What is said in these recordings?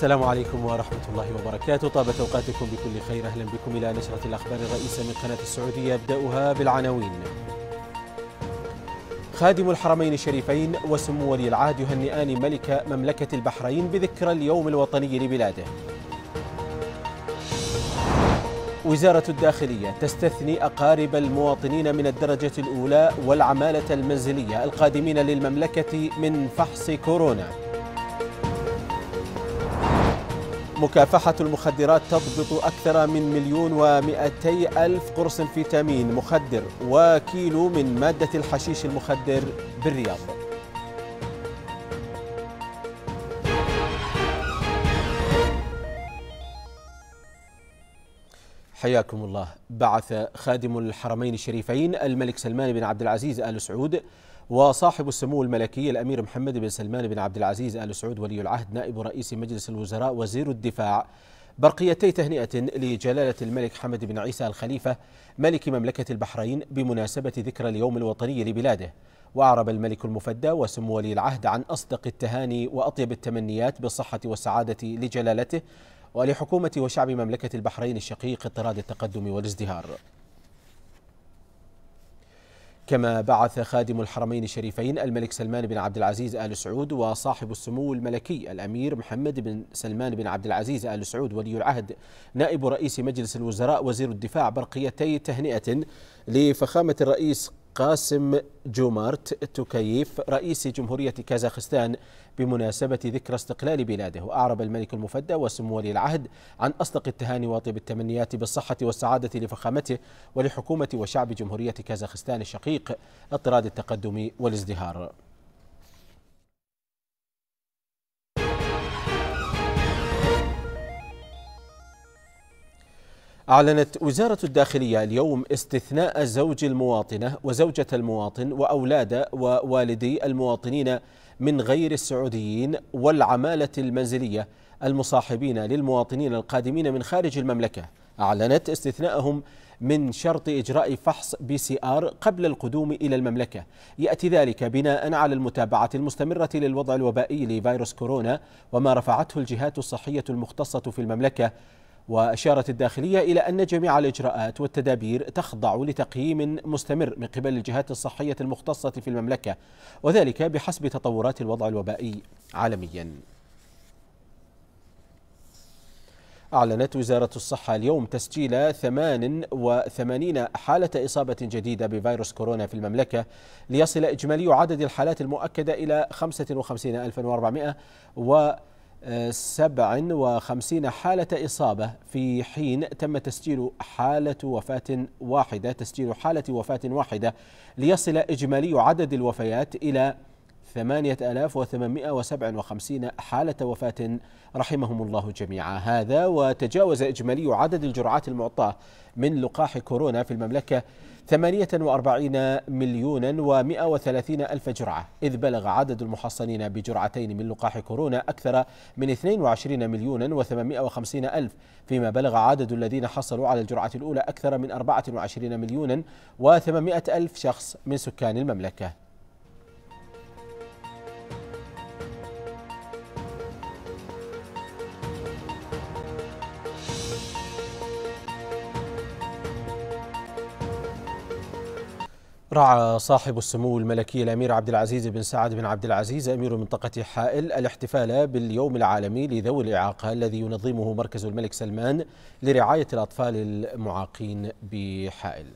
السلام عليكم ورحمة الله وبركاته طابت أوقاتكم بكل خير أهلا بكم إلى نشرة الأخبار الرئيسة من قناة السعودية أبدأها بالعناوين خادم الحرمين الشريفين وسمو ولي العهد يهنئان ملك مملكة البحرين بذكرى اليوم الوطني لبلاده وزارة الداخلية تستثني أقارب المواطنين من الدرجة الأولى والعمالة المنزلية القادمين للمملكة من فحص كورونا مكافحة المخدرات تضبط أكثر من مليون ومئتي ألف قرص فيتامين مخدر وكيلو من مادة الحشيش المخدر بالرياض حياكم الله بعث خادم الحرمين الشريفين الملك سلمان بن عبد العزيز آل سعود وصاحب السمو الملكي الأمير محمد بن سلمان بن عبد العزيز آل سعود ولي العهد نائب رئيس مجلس الوزراء وزير الدفاع برقيتي تهنئة لجلالة الملك حمد بن عيسى الخليفة ملك مملكة البحرين بمناسبة ذكرى اليوم الوطني لبلاده وأعرب الملك المفدى وسمو ولي العهد عن أصدق التهاني وأطيب التمنيات بالصحة والسعادة لجلالته ولحكومة وشعب مملكة البحرين الشقيق اطراد التقدم والازدهار كما بعث خادم الحرمين الشريفين الملك سلمان بن عبد العزيز آل سعود وصاحب السمو الملكي الأمير محمد بن سلمان بن عبد العزيز آل سعود ولي العهد نائب رئيس مجلس الوزراء وزير الدفاع برقيتي تهنئة لفخامة الرئيس قاسم جومارت تكييف رئيس جمهورية كازاخستان بمناسبة ذكرى استقلال بلاده وأعرب الملك المفدى وسمو ولي العهد عن أصدق التهاني وطيب التمنيات بالصحة والسعادة لفخامته ولحكومة وشعب جمهورية كازاخستان الشقيق اطراد التقدم والازدهار أعلنت وزارة الداخلية اليوم استثناء زوج المواطنة وزوجة المواطن وأولاد ووالدي المواطنين من غير السعوديين والعمالة المنزلية المصاحبين للمواطنين القادمين من خارج المملكة أعلنت استثناءهم من شرط إجراء فحص بي سي آر قبل القدوم إلى المملكة يأتي ذلك بناء على المتابعة المستمرة للوضع الوبائي لفيروس كورونا وما رفعته الجهات الصحية المختصة في المملكة وأشارت الداخلية إلى أن جميع الإجراءات والتدابير تخضع لتقييم مستمر من قبل الجهات الصحية المختصة في المملكة وذلك بحسب تطورات الوضع الوبائي عالمياً أعلنت وزارة الصحة اليوم تسجيل 88 حالة إصابة جديدة بفيروس كورونا في المملكة ليصل إجمالي عدد الحالات المؤكدة إلى 55400 و 57 حالة إصابة في حين تم تسجيل حالة وفاة واحدة تسجيل حالة وفاة واحدة ليصل إجمالي عدد الوفيات إلى 8857 حالة وفاة رحمهم الله جميعا هذا وتجاوز إجمالي عدد الجرعات المعطاة من لقاح كورونا في المملكة 48 مليون و130 ألف جرعة إذ بلغ عدد المحصنين بجرعتين من لقاح كورونا أكثر من 22 مليون و850 ألف فيما بلغ عدد الذين حصلوا على الجرعة الأولى أكثر من 24 مليون و800 ألف شخص من سكان المملكة رعى صاحب السمو الملكي الامير عبد العزيز بن سعد بن عبد العزيز امير منطقه حائل الاحتفال باليوم العالمي لذوي الاعاقه الذي ينظمه مركز الملك سلمان لرعايه الاطفال المعاقين بحائل.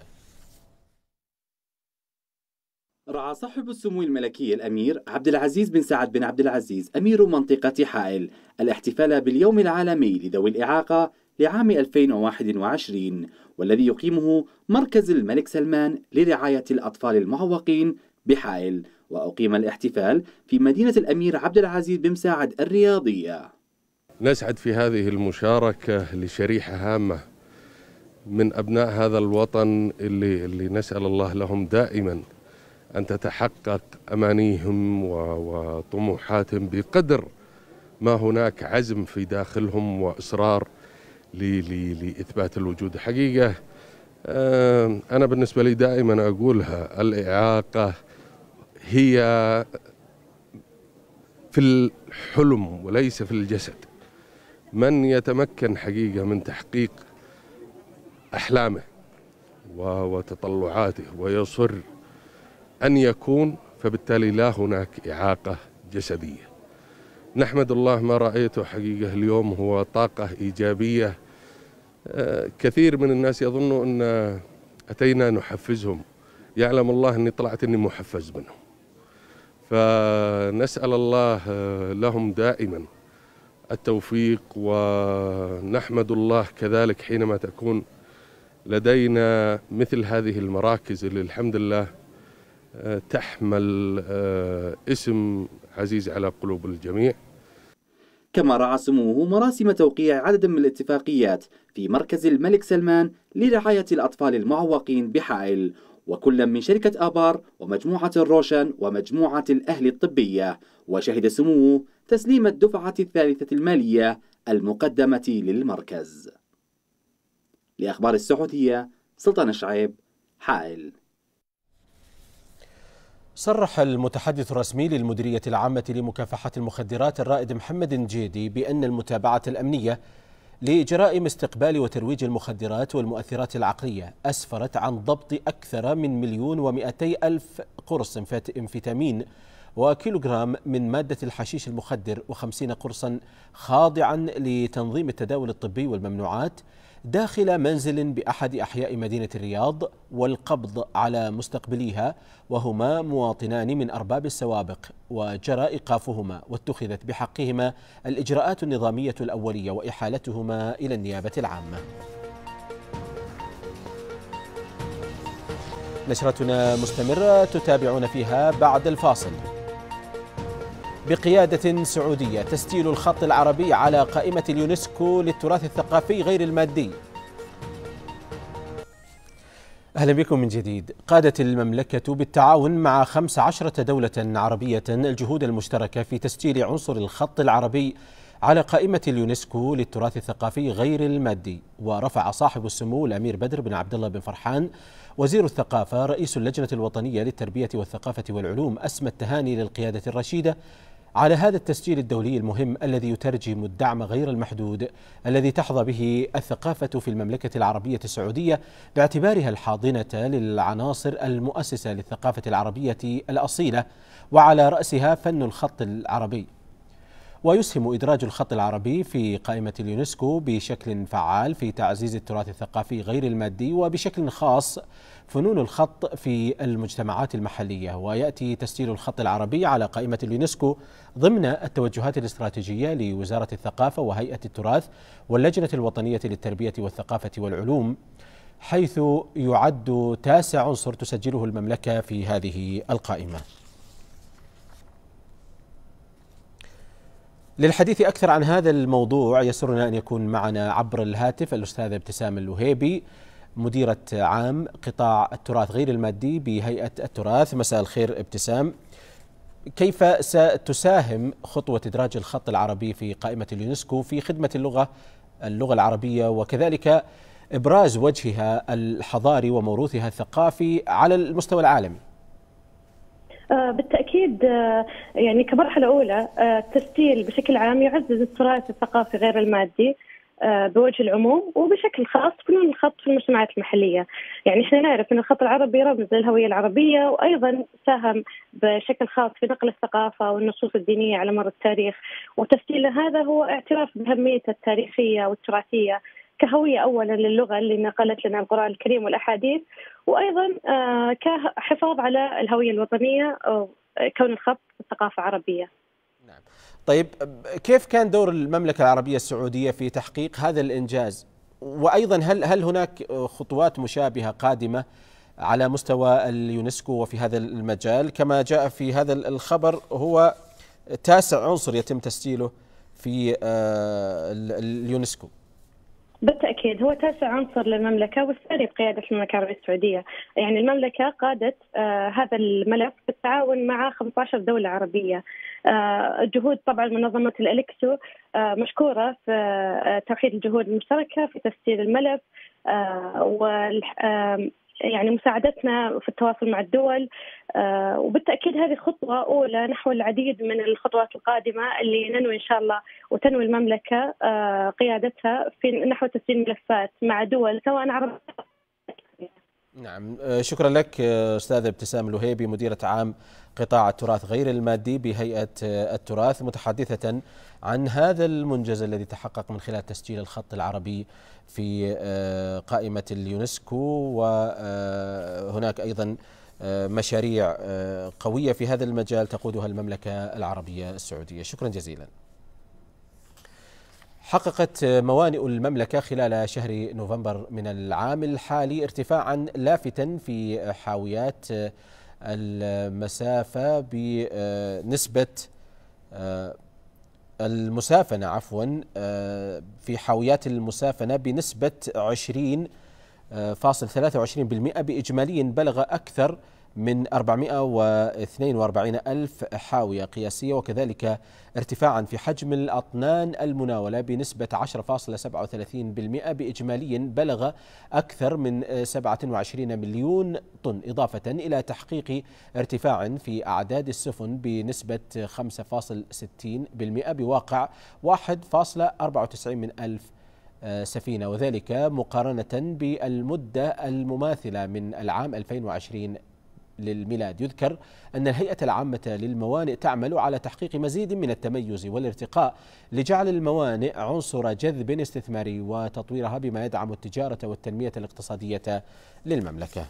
رعى صاحب السمو الملكي الامير عبد العزيز بن سعد بن عبد العزيز امير منطقه حائل الاحتفال باليوم العالمي لذوي الاعاقه لعام 2021 والذي يقيمه مركز الملك سلمان لرعاية الأطفال المعوقين بحائل وأقيم الاحتفال في مدينة الأمير عبد العزيز بمساعد الرياضية نسعد في هذه المشاركة لشريحة هامة من أبناء هذا الوطن اللي, اللي نسأل الله لهم دائما أن تتحقق أمانيهم وطموحاتهم بقدر ما هناك عزم في داخلهم وإصرار لإثبات الوجود حقيقة أنا بالنسبة لي دائما أقولها الإعاقة هي في الحلم وليس في الجسد من يتمكن حقيقة من تحقيق أحلامه وتطلعاته ويصر أن يكون فبالتالي لا هناك إعاقة جسدية نحمد الله ما رأيته حقيقة اليوم هو طاقة إيجابية آه، كثير من الناس يظنوا أن أتينا نحفزهم يعلم الله أني طلعت أني محفز منهم فنسأل الله آه، لهم دائما التوفيق ونحمد الله كذلك حينما تكون لدينا مثل هذه المراكز اللي الحمد لله آه، تحمل اسم عزيز على قلوب الجميع كما رعى سموه مراسم توقيع عدد من الاتفاقيات في مركز الملك سلمان لرعاية الأطفال المعوقين بحائل وكلا من شركة آبار ومجموعة الروشن ومجموعة الأهل الطبية وشهد سموه تسليم الدفعة الثالثة المالية المقدمة للمركز لأخبار السعودية سلطان شعيب حائل صرح المتحدث الرسمي للمديرية العامة لمكافحة المخدرات الرائد محمد نجيدي بأن المتابعة الأمنية لجرائم استقبال وترويج المخدرات والمؤثرات العقلية أسفرت عن ضبط أكثر من مليون ومئتي ألف قرص انفيتامين وكيلوغرام من مادة الحشيش المخدر وخمسين قرصا خاضعا لتنظيم التداول الطبي والممنوعات داخل منزل بأحد أحياء مدينة الرياض والقبض على مستقبليها وهما مواطنان من أرباب السوابق وجرى إيقافهما واتخذت بحقهما الإجراءات النظامية الأولية وإحالتهما إلى النيابة العامة نشرتنا مستمرة تتابعون فيها بعد الفاصل بقيادة سعودية تسجيل الخط العربي على قائمة اليونسكو للتراث الثقافي غير المادي أهلا بكم من جديد قادت المملكة بالتعاون مع 15 دولة عربية الجهود المشتركة في تسجيل عنصر الخط العربي على قائمة اليونسكو للتراث الثقافي غير المادي ورفع صاحب السمو الأمير بدر بن عبد الله بن فرحان وزير الثقافة رئيس اللجنة الوطنية للتربية والثقافة والعلوم أسمى التهاني للقيادة الرشيدة على هذا التسجيل الدولي المهم الذي يترجم الدعم غير المحدود الذي تحظى به الثقافة في المملكة العربية السعودية باعتبارها الحاضنة للعناصر المؤسسة للثقافة العربية الأصيلة وعلى رأسها فن الخط العربي ويسهم إدراج الخط العربي في قائمة اليونسكو بشكل فعال في تعزيز التراث الثقافي غير المادي وبشكل خاص فنون الخط في المجتمعات المحلية ويأتي تسجيل الخط العربي على قائمة اليونسكو ضمن التوجهات الاستراتيجية لوزارة الثقافة وهيئة التراث واللجنة الوطنية للتربية والثقافة والعلوم حيث يعد تاسع عنصر تسجله المملكة في هذه القائمة للحديث أكثر عن هذا الموضوع يسرنا أن يكون معنا عبر الهاتف الأستاذ ابتسام الوهيبي مديرة عام قطاع التراث غير المادي بهيئة التراث مساء الخير ابتسام كيف ستساهم خطوة إدراج الخط العربي في قائمة اليونسكو في خدمة اللغة اللغة العربية وكذلك إبراز وجهها الحضاري وموروثها الثقافي على المستوى العالمي آه، بالتاكيد آه، يعني كمرحله اولى آه، التسجيل بشكل عام يعزز التراث الثقافي غير المادي بوجه العموم وبشكل خاص فنون الخط في المجتمعات المحليه، يعني احنا نعرف ان الخط العربي رمز للهويه العربيه وايضا ساهم بشكل خاص في نقل الثقافه والنصوص الدينيه على مر التاريخ، وتسجيل هذا هو اعتراف باهميته التاريخيه والتراثيه كهوية أولا للغة اللي نقلت لنا القرآن الكريم والأحاديث وأيضا آه، كحفاظ على الهوية الوطنية كون الخط ثقافة عربية نعم. طيب كيف كان دور المملكة العربية السعودية في تحقيق هذا الإنجاز وأيضا هل, هل هناك خطوات مشابهة قادمة على مستوى اليونسكو وفي هذا المجال كما جاء في هذا الخبر هو تاسع عنصر يتم تسجيله في آه، اليونسكو بالتاكيد هو تاسع عنصر للمملكه والثاني بقياده المملكه العربيه السعوديه، يعني المملكه قادت آه، هذا الملف بالتعاون مع 15 دوله عربيه. آه، جهود طبعا منظمه الالكسو آه، مشكوره في توحيد الجهود المشتركه في تفسير الملف آه يعني مساعدتنا في التواصل مع الدول آه، وبالتاكيد هذه خطوه اولى نحو العديد من الخطوات القادمه اللي ننوي ان شاء الله وتنوي المملكه آه، قيادتها في نحو تسجيل ملفات مع دول سواء عربيه نعم آه، شكرا لك آه، استاذ ابتسام الوهيبي مديره عام قطاع التراث غير المادي بهيئه آه، التراث متحدثه عن هذا المنجز الذي تحقق من خلال تسجيل الخط العربي في قائمه اليونسكو وهناك ايضا مشاريع قويه في هذا المجال تقودها المملكه العربيه السعوديه شكرا جزيلا حققت موانئ المملكة خلال شهر نوفمبر من العام الحالي ارتفاعا لافتا في حاويات المسافة بنسبة آه، المسافنة عفوا آه، في حاويات المسافنة بنسبة 20 آه، فاصل 23% بإجمالي بلغ أكثر من 442 ألف حاوية قياسية وكذلك ارتفاعا في حجم الأطنان المناولة بنسبة 10.37% بإجمالي بلغ أكثر من 27 مليون طن إضافة إلى تحقيق ارتفاع في أعداد السفن بنسبة 5.60% بواقع 1.94 من ألف سفينة وذلك مقارنة بالمدة المماثلة من العام 2020 للميلاد يذكر أن الهيئة العامة للموانئ تعمل على تحقيق مزيد من التميز والارتقاء لجعل الموانئ عنصر جذب استثماري وتطويرها بما يدعم التجارة والتنمية الاقتصادية للمملكة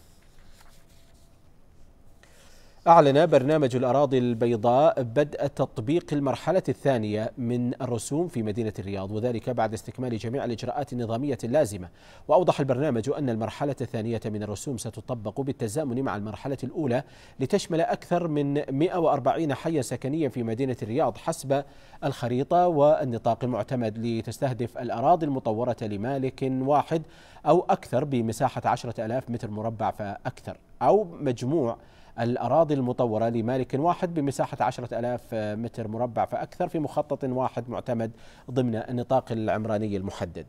أعلن برنامج الأراضي البيضاء بدء تطبيق المرحلة الثانية من الرسوم في مدينة الرياض وذلك بعد استكمال جميع الإجراءات النظامية اللازمة وأوضح البرنامج أن المرحلة الثانية من الرسوم ستطبق بالتزامن مع المرحلة الأولى لتشمل أكثر من 140 حيا سكنيا في مدينة الرياض حسب الخريطة والنطاق المعتمد لتستهدف الأراضي المطورة لمالك واحد أو أكثر بمساحة 10 ألاف متر مربع فأكثر أو مجموع الأراضي المطورة لمالك واحد بمساحة 10000 متر مربع فأكثر في مخطط واحد معتمد ضمن النطاق العمراني المحدد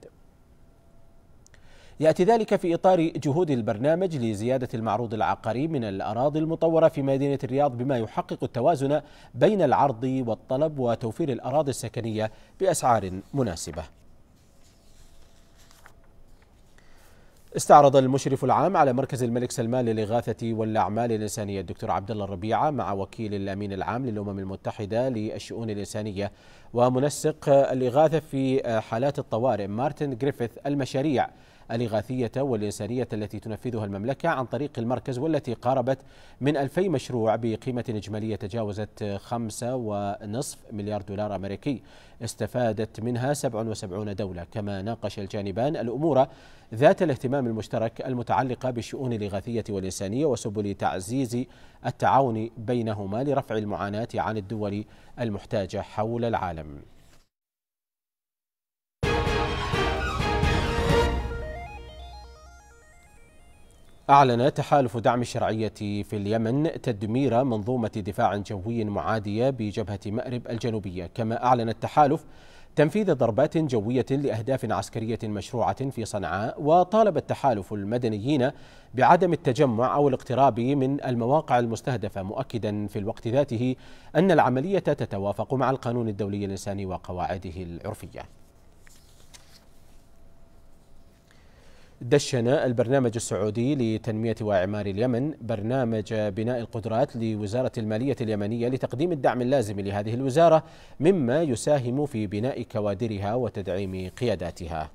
ياتي ذلك في اطار جهود البرنامج لزياده المعروض العقاري من الاراضي المطوره في مدينه الرياض بما يحقق التوازن بين العرض والطلب وتوفير الاراضي السكنيه باسعار مناسبه استعرض المشرف العام على مركز الملك سلمان للإغاثة والأعمال الإنسانية الدكتور عبد الله الربيعة مع وكيل الأمين العام للأمم المتحدة للشؤون الإنسانية ومنسق الإغاثة في حالات الطوارئ مارتن جريفيث المشاريع الإغاثية والإنسانية التي تنفذها المملكة عن طريق المركز والتي قاربت من 2000 مشروع بقيمة إجمالية تجاوزت 5.5 مليار دولار أمريكي استفادت منها 77 دولة كما ناقش الجانبان الأمور ذات الاهتمام المشترك المتعلقة بالشؤون الإغاثية والإنسانية وسبل تعزيز التعاون بينهما لرفع المعاناة عن الدول المحتاجة حول العالم أعلن تحالف دعم الشرعية في اليمن تدمير منظومة دفاع جوي معادية بجبهة مأرب الجنوبية كما أعلن التحالف تنفيذ ضربات جوية لأهداف عسكرية مشروعة في صنعاء وطالب التحالف المدنيين بعدم التجمع أو الاقتراب من المواقع المستهدفة مؤكدا في الوقت ذاته أن العملية تتوافق مع القانون الدولي الإنساني وقواعده العرفية دشن البرنامج السعودي لتنمية وإعمار اليمن برنامج بناء القدرات لوزارة المالية اليمنية لتقديم الدعم اللازم لهذه الوزارة مما يساهم في بناء كوادرها وتدعيم قياداتها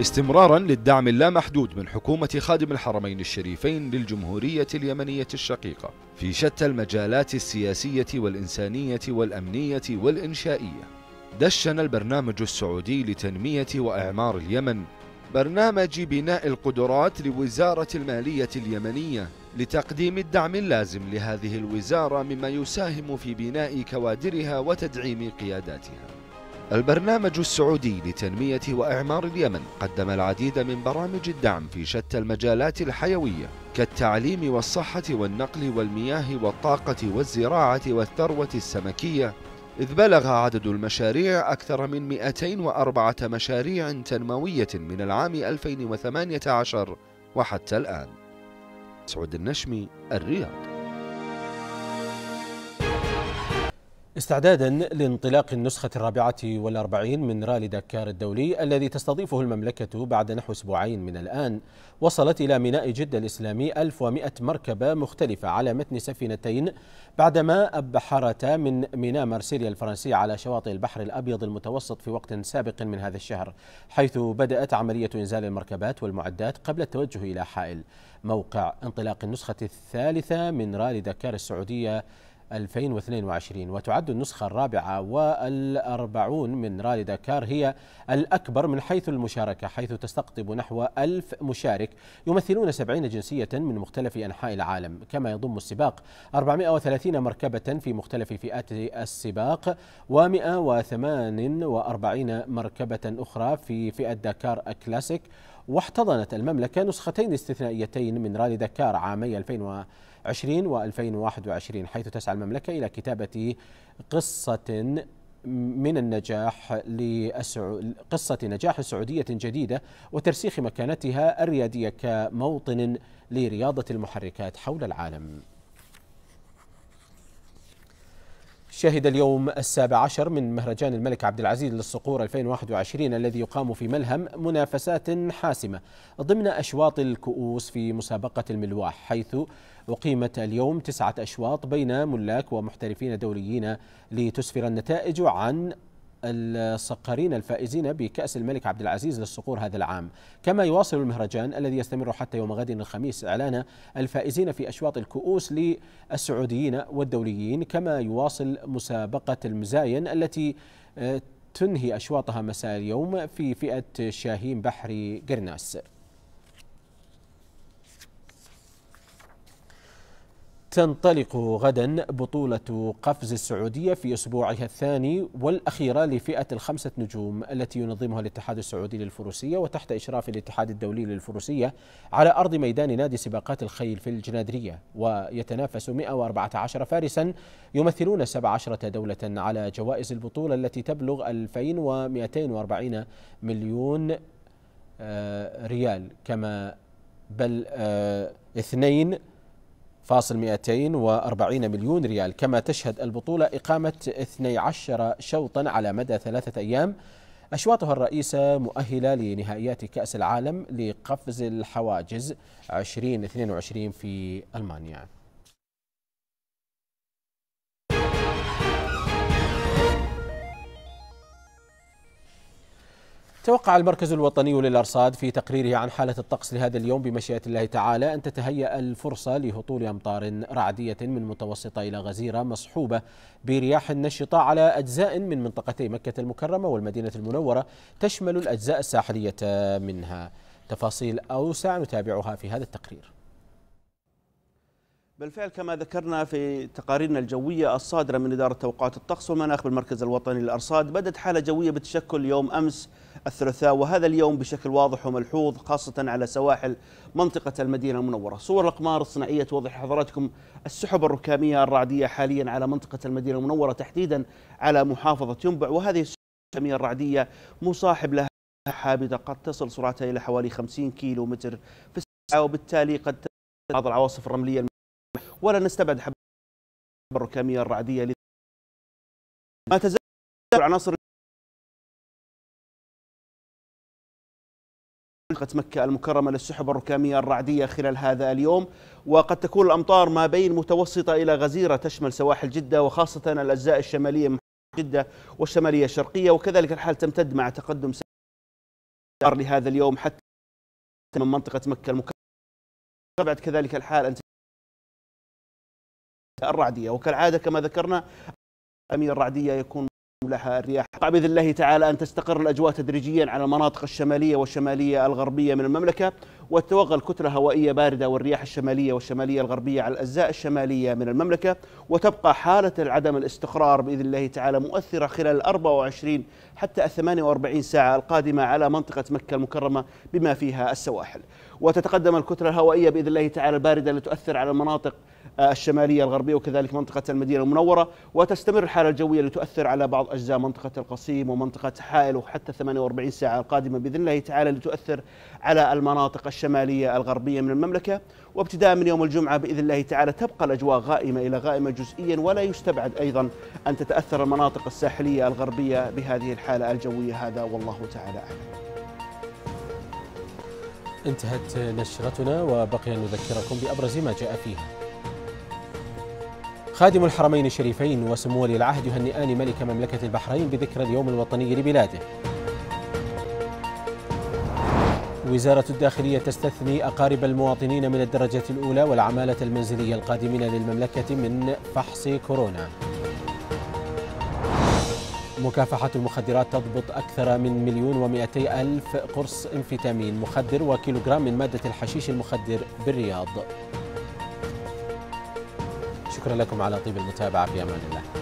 استمرارا للدعم اللامحدود من حكومة خادم الحرمين الشريفين للجمهورية اليمنية الشقيقة في شتى المجالات السياسية والإنسانية والأمنية والإنشائية دشن البرنامج السعودي لتنمية وإعمار اليمن برنامج بناء القدرات لوزارة المالية اليمنية لتقديم الدعم اللازم لهذه الوزارة مما يساهم في بناء كوادرها وتدعيم قياداتها البرنامج السعودي لتنمية وإعمار اليمن قدم العديد من برامج الدعم في شتى المجالات الحيوية كالتعليم والصحة والنقل والمياه والطاقة والزراعة والثروة السمكية إذ بلغ عدد المشاريع أكثر من 204 مشاريع تنموية من العام 2018 وحتى الآن سعود النشمي الرياض استعدادا لانطلاق النسخة الرابعة والأربعين من رالي دكار الدولي الذي تستضيفه المملكة بعد نحو أسبوعين من الآن وصلت إلى ميناء جدة الإسلامي 1100 مركبة مختلفة على متن سفينتين بعدما أبحرتا من ميناء مارسيليا الفرنسي على شواطئ البحر الأبيض المتوسط في وقت سابق من هذا الشهر حيث بدأت عملية إنزال المركبات والمعدات قبل التوجه إلى حائل موقع انطلاق النسخة الثالثة من رالي دكار السعودية 2022 وتعد النسخة الرابعة والأربعون من رالي داكار هي الأكبر من حيث المشاركة حيث تستقطب نحو ألف مشارك يمثلون 70 جنسية من مختلف أنحاء العالم كما يضم السباق 430 مركبة في مختلف فئات السباق و148 مركبة أخرى في فئة داكار كلاسيك واحتضنت المملكة نسختين استثنائيتين من رالي داكار عامي 2000 2020 و2021 حيث تسعى المملكة إلى كتابة قصة من النجاح لأسع... قصة نجاح سعودية جديدة وترسيخ مكانتها الريادية كموطن لرياضة المحركات حول العالم شهد اليوم السابع عشر من مهرجان الملك عبد العزيز للصقور 2021 الذي يقام في ملهم منافسات حاسمة ضمن أشواط الكؤوس في مسابقة الملواح حيث أقيمت اليوم تسعة أشواط بين ملاك ومحترفين دوليين لتسفر النتائج عن الصقرين الفائزين بكأس الملك عبد العزيز للصقور هذا العام كما يواصل المهرجان الذي يستمر حتى يوم غد الخميس إعلان الفائزين في أشواط الكؤوس للسعوديين والدوليين كما يواصل مسابقة المزاين التي آه، تنهي أشواطها مساء اليوم في فئة شاهين بحري قرناس تنطلق غدا بطولة قفز السعودية في أسبوعها الثاني والأخيرة لفئة الخمسة نجوم التي ينظمها الاتحاد السعودي للفروسية وتحت إشراف الاتحاد الدولي للفروسية على أرض ميدان نادي سباقات الخيل في الجنادرية ويتنافس 114 فارسا يمثلون 17 دولة على جوائز البطولة التي تبلغ 2240 مليون آه، ريال كما بل آه، اثنين فاصل 240 مليون ريال كما تشهد البطولة إقامة 12 شوطا على مدى ثلاثة أيام أشواطها الرئيسة مؤهلة لنهائيات كأس العالم لقفز الحواجز 2022 في ألمانيا توقع المركز الوطني للأرصاد في تقريره عن حالة الطقس لهذا اليوم بمشيئة الله تعالى أن تتهيأ الفرصة لهطول أمطار رعدية من متوسطة إلى غزيرة مصحوبة برياح نشطة على أجزاء من منطقتي مكة المكرمة والمدينة المنورة تشمل الأجزاء الساحلية منها تفاصيل أوسع نتابعها في هذا التقرير بالفعل كما ذكرنا في تقاريرنا الجوية الصادرة من إدارة توقعات الطقس والمناخ بالمركز الوطني للأرصاد بدت حالة جوية بتشكل يوم أمس الثلاثاء وهذا اليوم بشكل واضح وملحوظ خاصة على سواحل منطقة المدينة المنورة صور الأقمار الصناعية توضح لحضراتكم السحب الركامية الرعدية حاليا على منطقة المدينة المنورة تحديدا على محافظة ينبع وهذه السحب الركامية الرعدية مصاحب لها حابدة قد تصل سرعتها إلى حوالي 50 كيلو متر في الساعة وبالتالي قد بعض العواصف الرملية ولا نستبعد حب الركامية الرعدية ما تزال العناصر منطقة مكة المكرمة للسحب الركامية الرعدية خلال هذا اليوم وقد تكون الأمطار ما بين متوسطة إلى غزيرة تشمل سواحل جدة وخاصة الأجزاء الشمالية من جدة والشمالية الشرقية وكذلك الحال تمتد مع تقدم لهذا اليوم حتى من منطقة مكة المكرمة بعد كذلك الحال أنت الرعدية وكالعادة كما ذكرنا أمير الرعدية يكون لها الرياح بإذن الله تعالى أن تستقر الأجواء تدريجيا على المناطق الشمالية والشمالية الغربية من المملكة وتتوغل كتلة هوائية باردة والرياح الشمالية والشمالية الغربية على الأجزاء الشمالية من المملكة وتبقى حالة العدم الاستقرار بإذن الله تعالى مؤثرة خلال 24 حتى 48 ساعة القادمة على منطقة مكة المكرمة بما فيها السواحل وتتقدم الكتلة الهوائية بإذن الله تعالى الباردة لتؤثر على المناطق آه، الشمالية الغربية وكذلك منطقة المدينة المنورة وتستمر الحالة الجوية لتؤثر على بعض أجزاء منطقة القصيم ومنطقة حائل وحتى 48 ساعة القادمة بإذن الله تعالى لتؤثر على المناطق الشمالية الغربية من المملكة وابتداء من يوم الجمعة بإذن الله تعالى تبقى الأجواء غائمة إلى غائمة جزئيا ولا يستبعد أيضا أن تتأثر المناطق الساحلية الغربية بهذه الحالة الجوية هذا والله تعالى أعلم انتهت نشرتنا وبقي أن نذكركم بأبرز ما جاء فيها خادم الحرمين الشريفين وسمو ولي العهد يهنئان ملك مملكة البحرين بذكرى اليوم الوطني لبلاده وزارة الداخلية تستثني أقارب المواطنين من الدرجة الأولى والعمالة المنزلية القادمين للمملكة من فحص كورونا مكافحة المخدرات تضبط أكثر من مليون ومئتي ألف قرص انفيتامين مخدر وكيلوغرام من مادة الحشيش المخدر بالرياض شكرا لكم على طيب المتابعة في أمان الله